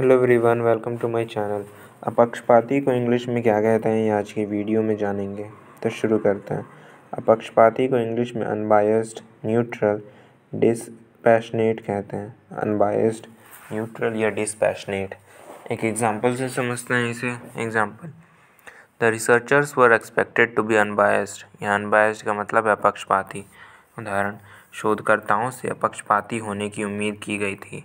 hello everyone welcome to my channel अपक्षपाती को English में क्या कहते हैं ये आज की वीडियो में जानेंगे तो शुरू करते हैं अपक्षपाती को इंग्लिश में अनबायस्ड न्यूट्रल डिसपैशनेट कहते हैं अनबायस्ड न्यूट्रल या डिसपैशनेट एक एग्जांपल से समझते हैं इसे example the researchers were expected to be unbiased या अनबायस्ड का मतलब है अपक्षपाती उदाहरण शोधकर्ताओं से अपक्षपाती होने की उम्मीद की गई थी